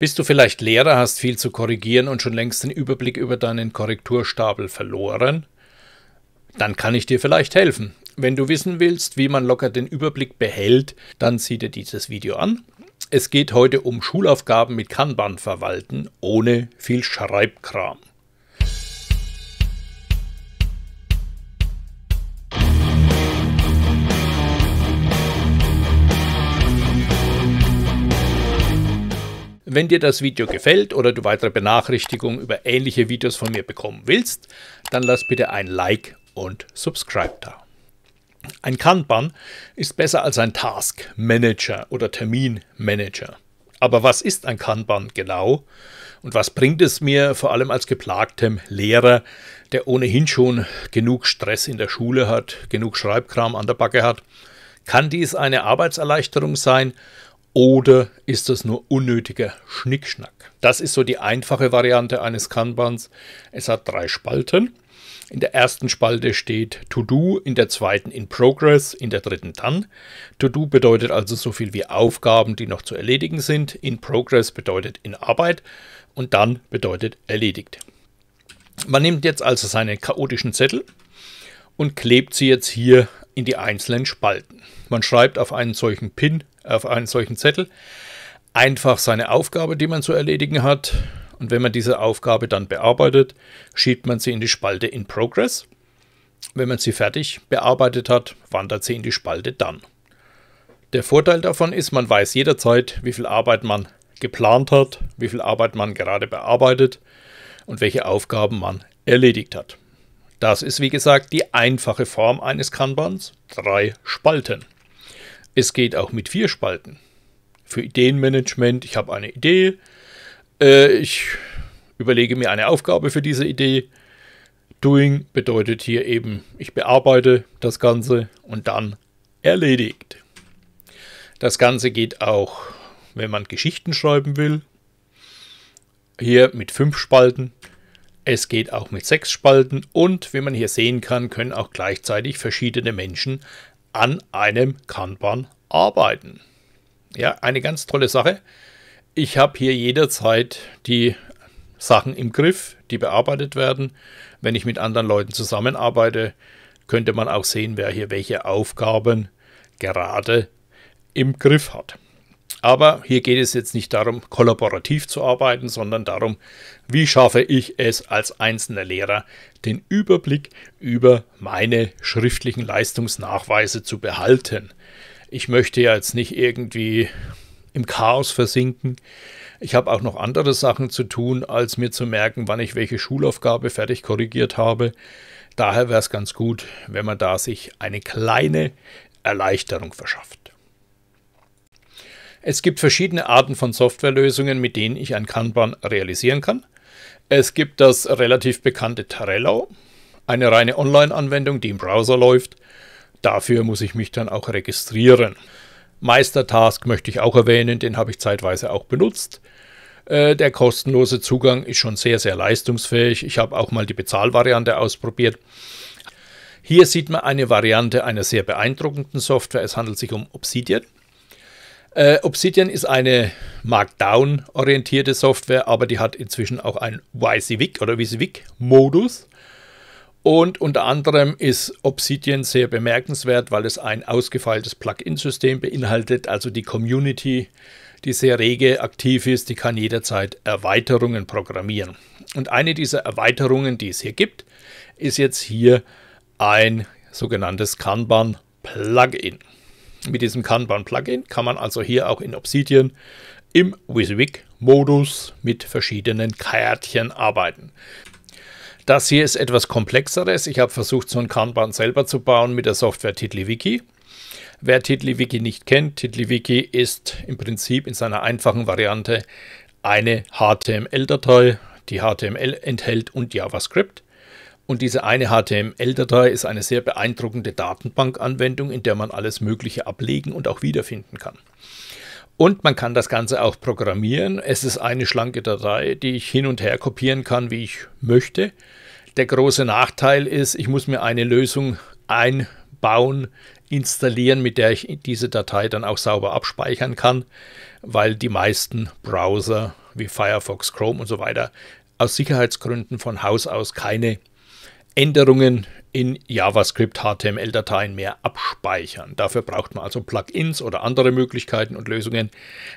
Bist du vielleicht Lehrer, hast viel zu korrigieren und schon längst den Überblick über deinen Korrekturstapel verloren? Dann kann ich dir vielleicht helfen. Wenn du wissen willst, wie man locker den Überblick behält, dann sieh dir dieses Video an. Es geht heute um Schulaufgaben mit Kanban verwalten, ohne viel Schreibkram. Wenn dir das Video gefällt oder du weitere Benachrichtigungen über ähnliche Videos von mir bekommen willst, dann lass bitte ein Like und Subscribe da. Ein Kanban ist besser als ein Task Manager oder Termin Manager. Aber was ist ein Kanban genau? Und was bringt es mir vor allem als geplagtem Lehrer, der ohnehin schon genug Stress in der Schule hat, genug Schreibkram an der Backe hat? Kann dies eine Arbeitserleichterung sein oder ist das nur unnötiger Schnickschnack? Das ist so die einfache Variante eines Kanbans. Es hat drei Spalten. In der ersten Spalte steht To Do, in der zweiten In Progress, in der dritten Dann. To Do bedeutet also so viel wie Aufgaben, die noch zu erledigen sind. In Progress bedeutet in Arbeit und dann bedeutet erledigt. Man nimmt jetzt also seine chaotischen Zettel und klebt sie jetzt hier in die einzelnen Spalten. Man schreibt auf einen solchen Pin auf einen solchen Zettel einfach seine Aufgabe, die man zu erledigen hat. Und wenn man diese Aufgabe dann bearbeitet, schiebt man sie in die Spalte in Progress. Wenn man sie fertig bearbeitet hat, wandert sie in die Spalte dann. Der Vorteil davon ist, man weiß jederzeit, wie viel Arbeit man geplant hat, wie viel Arbeit man gerade bearbeitet und welche Aufgaben man erledigt hat. Das ist wie gesagt die einfache Form eines Kanbans, drei Spalten. Es geht auch mit vier Spalten. Für Ideenmanagement, ich habe eine Idee, äh, ich überlege mir eine Aufgabe für diese Idee. Doing bedeutet hier eben, ich bearbeite das Ganze und dann erledigt. Das Ganze geht auch, wenn man Geschichten schreiben will. Hier mit fünf Spalten. Es geht auch mit sechs Spalten und wie man hier sehen kann, können auch gleichzeitig verschiedene Menschen an einem Kanban arbeiten. Ja, eine ganz tolle Sache. Ich habe hier jederzeit die Sachen im Griff, die bearbeitet werden. Wenn ich mit anderen Leuten zusammenarbeite, könnte man auch sehen, wer hier welche Aufgaben gerade im Griff hat. Aber hier geht es jetzt nicht darum, kollaborativ zu arbeiten, sondern darum, wie schaffe ich es als einzelner Lehrer, den Überblick über meine schriftlichen Leistungsnachweise zu behalten. Ich möchte ja jetzt nicht irgendwie im Chaos versinken. Ich habe auch noch andere Sachen zu tun, als mir zu merken, wann ich welche Schulaufgabe fertig korrigiert habe. Daher wäre es ganz gut, wenn man da sich eine kleine Erleichterung verschafft. Es gibt verschiedene Arten von Softwarelösungen, mit denen ich ein Kanban realisieren kann. Es gibt das relativ bekannte Trello, eine reine Online-Anwendung, die im Browser läuft. Dafür muss ich mich dann auch registrieren. Meistertask möchte ich auch erwähnen, den habe ich zeitweise auch benutzt. Äh, der kostenlose Zugang ist schon sehr, sehr leistungsfähig. Ich habe auch mal die Bezahlvariante ausprobiert. Hier sieht man eine Variante einer sehr beeindruckenden Software. Es handelt sich um Obsidian. Äh, Obsidian ist eine Markdown-orientierte Software, aber die hat inzwischen auch einen YCWIC oder WYSIWYG-Modus. Und unter anderem ist Obsidian sehr bemerkenswert, weil es ein ausgefeiltes Plugin-System beinhaltet. Also die Community, die sehr rege aktiv ist, die kann jederzeit Erweiterungen programmieren. Und eine dieser Erweiterungen, die es hier gibt, ist jetzt hier ein sogenanntes Kanban-Plugin. Mit diesem Kanban-Plugin kann man also hier auch in Obsidian im WYSIWYG-Modus mit verschiedenen Kärtchen arbeiten. Das hier ist etwas komplexeres. Ich habe versucht, so ein Kanban selber zu bauen mit der Software TiddlyWiki. Wer TiddlyWiki nicht kennt, TiddlyWiki ist im Prinzip in seiner einfachen Variante eine HTML-Datei, die HTML enthält und JavaScript. Und diese eine HTML-Datei ist eine sehr beeindruckende Datenbankanwendung, in der man alles Mögliche ablegen und auch wiederfinden kann. Und man kann das Ganze auch programmieren. Es ist eine schlanke Datei, die ich hin und her kopieren kann, wie ich möchte. Der große Nachteil ist, ich muss mir eine Lösung einbauen, installieren, mit der ich diese Datei dann auch sauber abspeichern kann, weil die meisten Browser wie Firefox, Chrome und so weiter aus Sicherheitsgründen von Haus aus keine Änderungen in JavaScript HTML-Dateien mehr abspeichern. Dafür braucht man also Plugins oder andere Möglichkeiten und Lösungen.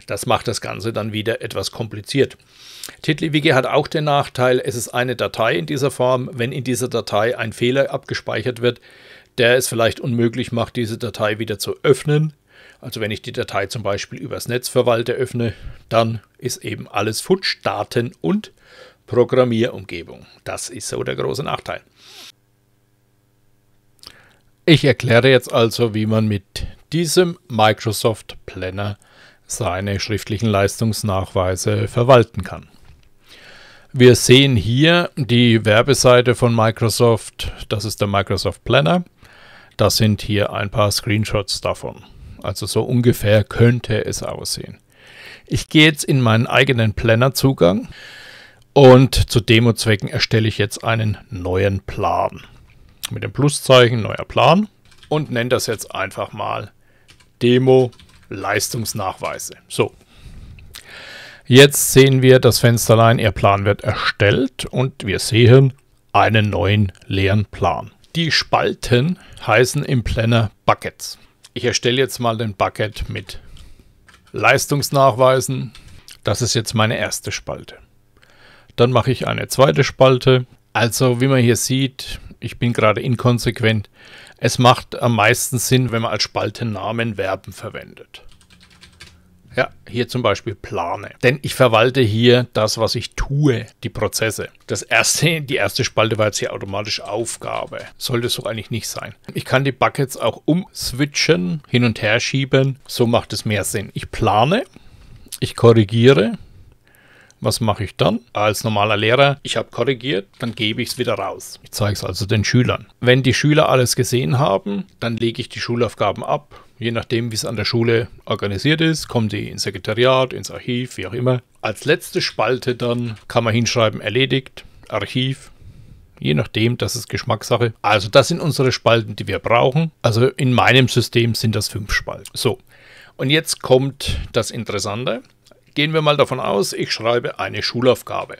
Das macht das Ganze dann wieder etwas kompliziert. TitliWiki hat auch den Nachteil, es ist eine Datei in dieser Form. Wenn in dieser Datei ein Fehler abgespeichert wird, der es vielleicht unmöglich macht, diese Datei wieder zu öffnen. Also wenn ich die Datei zum Beispiel übers Netz verwalte, öffne, dann ist eben alles futsch, Daten und Programmierumgebung. Das ist so der große Nachteil. Ich erkläre jetzt also, wie man mit diesem Microsoft Planner seine schriftlichen Leistungsnachweise verwalten kann. Wir sehen hier die Werbeseite von Microsoft. Das ist der Microsoft Planner. Das sind hier ein paar Screenshots davon. Also so ungefähr könnte es aussehen. Ich gehe jetzt in meinen eigenen Planner-Zugang. Und zu Demozwecken erstelle ich jetzt einen neuen Plan. Mit dem Pluszeichen neuer Plan und nenne das jetzt einfach mal Demo Leistungsnachweise. So. Jetzt sehen wir das Fensterlein, Ihr Plan wird erstellt und wir sehen einen neuen leeren Plan. Die Spalten heißen im Planner Buckets. Ich erstelle jetzt mal den Bucket mit Leistungsnachweisen. Das ist jetzt meine erste Spalte. Dann mache ich eine zweite Spalte. Also wie man hier sieht, ich bin gerade inkonsequent. Es macht am meisten Sinn, wenn man als Spaltennamen Verben verwendet. Ja, hier zum Beispiel plane. Denn ich verwalte hier das, was ich tue, die Prozesse. Das erste, die erste Spalte war jetzt hier automatisch Aufgabe. Sollte so eigentlich nicht sein. Ich kann die Buckets auch umswitchen, hin und her schieben. So macht es mehr Sinn. Ich plane, ich korrigiere, was mache ich dann? Als normaler Lehrer, ich habe korrigiert, dann gebe ich es wieder raus. Ich zeige es also den Schülern. Wenn die Schüler alles gesehen haben, dann lege ich die Schulaufgaben ab. Je nachdem, wie es an der Schule organisiert ist, kommen die ins Sekretariat, ins Archiv, wie auch immer. Als letzte Spalte dann kann man hinschreiben, erledigt, Archiv, je nachdem, das ist Geschmackssache. Also das sind unsere Spalten, die wir brauchen. Also in meinem System sind das fünf Spalten. So, und jetzt kommt das Interessante. Gehen wir mal davon aus, ich schreibe eine Schulaufgabe.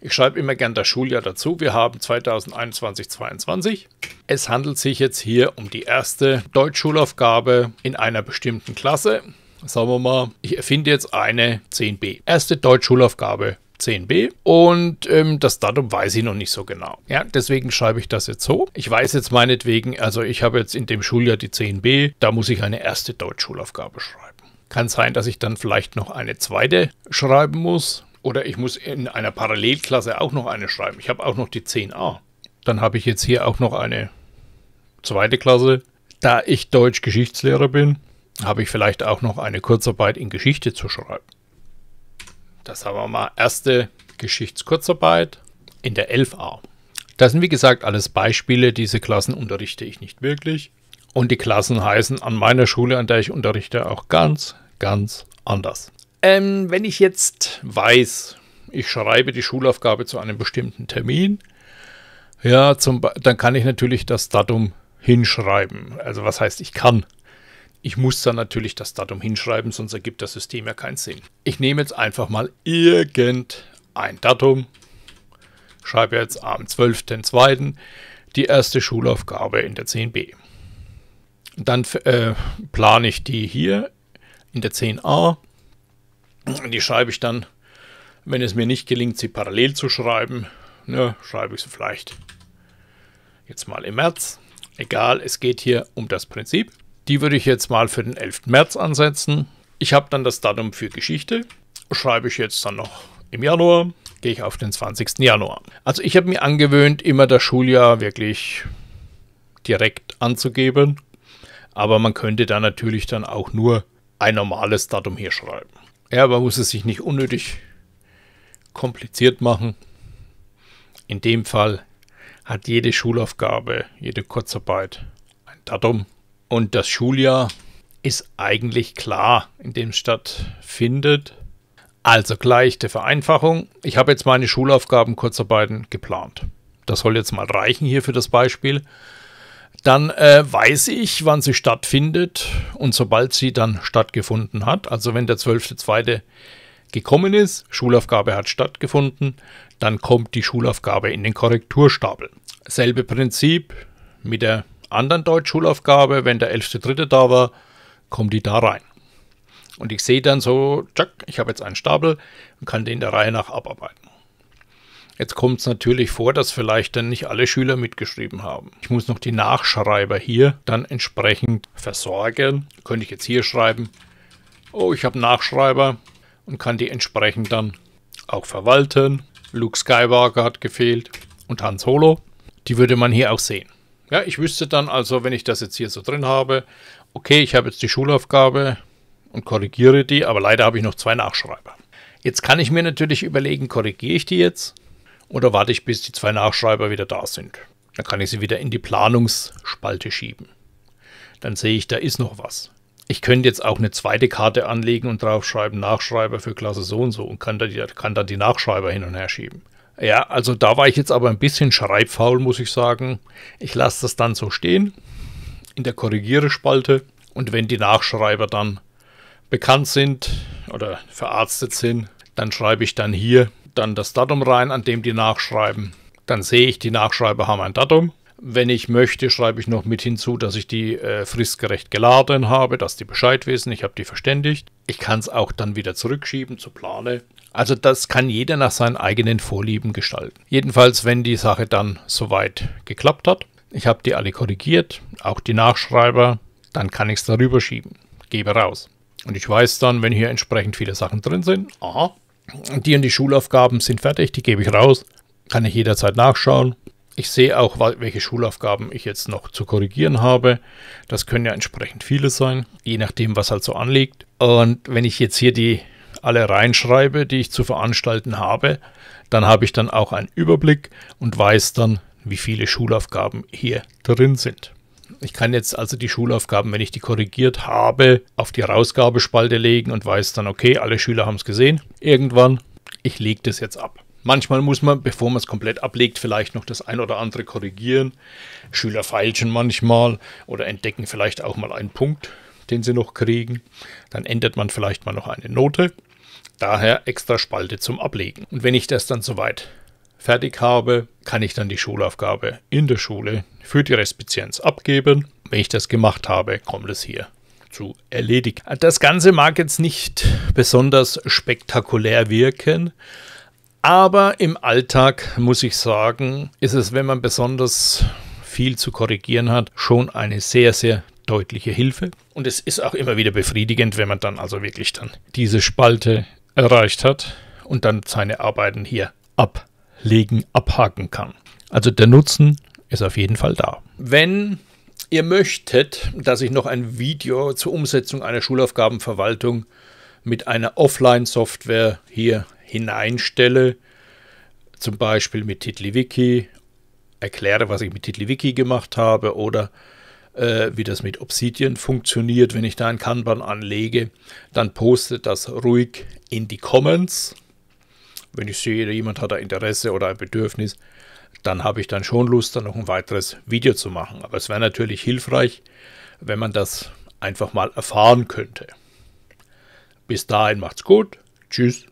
Ich schreibe immer gern das Schuljahr dazu. Wir haben 2021 2022 Es handelt sich jetzt hier um die erste Deutschschulaufgabe in einer bestimmten Klasse. Sagen wir mal, ich erfinde jetzt eine 10b. Erste Deutschschulaufgabe 10b und ähm, das Datum weiß ich noch nicht so genau. Ja, deswegen schreibe ich das jetzt so. Ich weiß jetzt meinetwegen, also ich habe jetzt in dem Schuljahr die 10b, da muss ich eine erste Deutschschulaufgabe schreiben. Kann sein, dass ich dann vielleicht noch eine zweite schreiben muss oder ich muss in einer Parallelklasse auch noch eine schreiben. Ich habe auch noch die 10a. Dann habe ich jetzt hier auch noch eine zweite Klasse. Da ich Deutsch-Geschichtslehrer bin, habe ich vielleicht auch noch eine Kurzarbeit in Geschichte zu schreiben. Das haben wir mal erste Geschichtskurzarbeit in der 11a. Das sind wie gesagt alles Beispiele, diese Klassen unterrichte ich nicht wirklich. Und die Klassen heißen an meiner Schule, an der ich unterrichte, auch ganz, ganz anders. Ähm, wenn ich jetzt weiß, ich schreibe die Schulaufgabe zu einem bestimmten Termin, ja, zum, dann kann ich natürlich das Datum hinschreiben. Also was heißt, ich kann. Ich muss dann natürlich das Datum hinschreiben, sonst ergibt das System ja keinen Sinn. Ich nehme jetzt einfach mal irgendein Datum, schreibe jetzt am 12.02. die erste Schulaufgabe in der 10b. Dann äh, plane ich die hier in der 10a. Die schreibe ich dann, wenn es mir nicht gelingt, sie parallel zu schreiben, ne, schreibe ich sie vielleicht jetzt mal im März. Egal, es geht hier um das Prinzip. Die würde ich jetzt mal für den 11. März ansetzen. Ich habe dann das Datum für Geschichte. Schreibe ich jetzt dann noch im Januar. Gehe ich auf den 20. Januar. Also ich habe mir angewöhnt, immer das Schuljahr wirklich direkt anzugeben aber man könnte da natürlich dann auch nur ein normales Datum hier schreiben. Ja, aber man muss es sich nicht unnötig kompliziert machen. In dem Fall hat jede Schulaufgabe, jede Kurzarbeit ein Datum. Und das Schuljahr ist eigentlich klar, in dem es stattfindet. Also gleich der Vereinfachung. Ich habe jetzt meine Schulaufgaben, Kurzarbeiten geplant. Das soll jetzt mal reichen hier für das Beispiel dann äh, weiß ich, wann sie stattfindet und sobald sie dann stattgefunden hat, also wenn der 12.2. gekommen ist, Schulaufgabe hat stattgefunden, dann kommt die Schulaufgabe in den Korrekturstapel. Selbe Prinzip mit der anderen Deutschschulaufgabe, wenn der 11.3. da war, kommt die da rein. Und ich sehe dann so, tschak, ich habe jetzt einen Stapel und kann den der Reihe nach abarbeiten. Jetzt kommt es natürlich vor, dass vielleicht dann nicht alle Schüler mitgeschrieben haben. Ich muss noch die Nachschreiber hier dann entsprechend versorgen. Könnte ich jetzt hier schreiben, oh, ich habe Nachschreiber und kann die entsprechend dann auch verwalten. Luke Skywalker hat gefehlt und Hans Holo. Die würde man hier auch sehen. Ja, ich wüsste dann also, wenn ich das jetzt hier so drin habe, okay, ich habe jetzt die Schulaufgabe und korrigiere die, aber leider habe ich noch zwei Nachschreiber. Jetzt kann ich mir natürlich überlegen, korrigiere ich die jetzt oder warte ich, bis die zwei Nachschreiber wieder da sind. Dann kann ich sie wieder in die Planungsspalte schieben. Dann sehe ich, da ist noch was. Ich könnte jetzt auch eine zweite Karte anlegen und draufschreiben Nachschreiber für Klasse so und so und kann dann, die, kann da die Nachschreiber hin und her schieben. Ja, also da war ich jetzt aber ein bisschen schreibfaul, muss ich sagen. Ich lasse das dann so stehen in der Korrigiere-Spalte und wenn die Nachschreiber dann bekannt sind oder verarztet sind, dann schreibe ich dann hier dann das Datum rein, an dem die nachschreiben. Dann sehe ich, die Nachschreiber haben ein Datum. Wenn ich möchte, schreibe ich noch mit hinzu, dass ich die äh, fristgerecht geladen habe, dass die Bescheid wissen, ich habe die verständigt. Ich kann es auch dann wieder zurückschieben zur Plane. Also das kann jeder nach seinen eigenen Vorlieben gestalten. Jedenfalls, wenn die Sache dann soweit geklappt hat, ich habe die alle korrigiert, auch die Nachschreiber, dann kann ich es darüber schieben, gebe raus. Und ich weiß dann, wenn hier entsprechend viele Sachen drin sind, aha, die und die Schulaufgaben sind fertig, die gebe ich raus, kann ich jederzeit nachschauen. Ich sehe auch, welche Schulaufgaben ich jetzt noch zu korrigieren habe. Das können ja entsprechend viele sein, je nachdem, was halt so anliegt. Und wenn ich jetzt hier die alle reinschreibe, die ich zu veranstalten habe, dann habe ich dann auch einen Überblick und weiß dann, wie viele Schulaufgaben hier drin sind. Ich kann jetzt also die Schulaufgaben, wenn ich die korrigiert habe, auf die Rausgabespalte legen und weiß dann, okay, alle Schüler haben es gesehen. Irgendwann, ich lege das jetzt ab. Manchmal muss man, bevor man es komplett ablegt, vielleicht noch das ein oder andere korrigieren. Schüler feilschen manchmal oder entdecken vielleicht auch mal einen Punkt, den sie noch kriegen. Dann ändert man vielleicht mal noch eine Note. Daher extra Spalte zum Ablegen. Und wenn ich das dann soweit fertig habe, kann ich dann die Schulaufgabe in der Schule für die Respizienz abgeben. Wenn ich das gemacht habe, kommt es hier zu erledigen. Das Ganze mag jetzt nicht besonders spektakulär wirken, aber im Alltag muss ich sagen, ist es, wenn man besonders viel zu korrigieren hat, schon eine sehr, sehr deutliche Hilfe. Und es ist auch immer wieder befriedigend, wenn man dann also wirklich dann diese Spalte erreicht hat und dann seine Arbeiten hier ab legen, abhaken kann. Also der Nutzen ist auf jeden Fall da. Wenn ihr möchtet, dass ich noch ein Video zur Umsetzung einer Schulaufgabenverwaltung mit einer Offline-Software hier hineinstelle, zum Beispiel mit TitliWiki, erkläre, was ich mit TitliWiki gemacht habe oder äh, wie das mit Obsidian funktioniert, wenn ich da ein Kanban anlege, dann postet das ruhig in die Comments wenn ich sehe, jemand hat ein Interesse oder ein Bedürfnis, dann habe ich dann schon Lust, dann noch ein weiteres Video zu machen. Aber es wäre natürlich hilfreich, wenn man das einfach mal erfahren könnte. Bis dahin macht's gut. Tschüss.